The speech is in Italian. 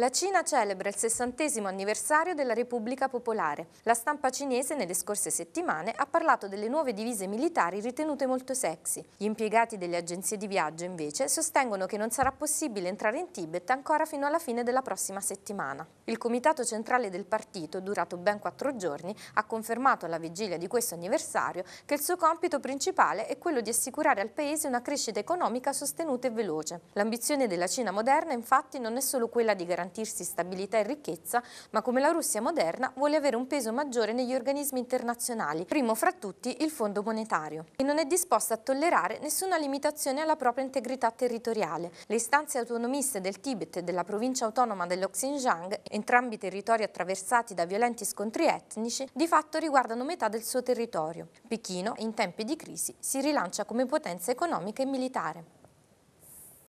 La Cina celebra il 60 anniversario della Repubblica Popolare. La stampa cinese nelle scorse settimane ha parlato delle nuove divise militari ritenute molto sexy. Gli impiegati delle agenzie di viaggio invece sostengono che non sarà possibile entrare in Tibet ancora fino alla fine della prossima settimana. Il comitato centrale del partito, durato ben quattro giorni, ha confermato alla vigilia di questo anniversario che il suo compito principale è quello di assicurare al paese una crescita economica sostenuta e veloce. L'ambizione della Cina moderna infatti non è solo quella di garantire garantirsi stabilità e ricchezza, ma come la Russia moderna vuole avere un peso maggiore negli organismi internazionali, primo fra tutti il Fondo Monetario, e non è disposta a tollerare nessuna limitazione alla propria integrità territoriale. Le istanze autonomiste del Tibet e della provincia autonoma dello Xinjiang, entrambi territori attraversati da violenti scontri etnici, di fatto riguardano metà del suo territorio. Pechino, in tempi di crisi, si rilancia come potenza economica e militare.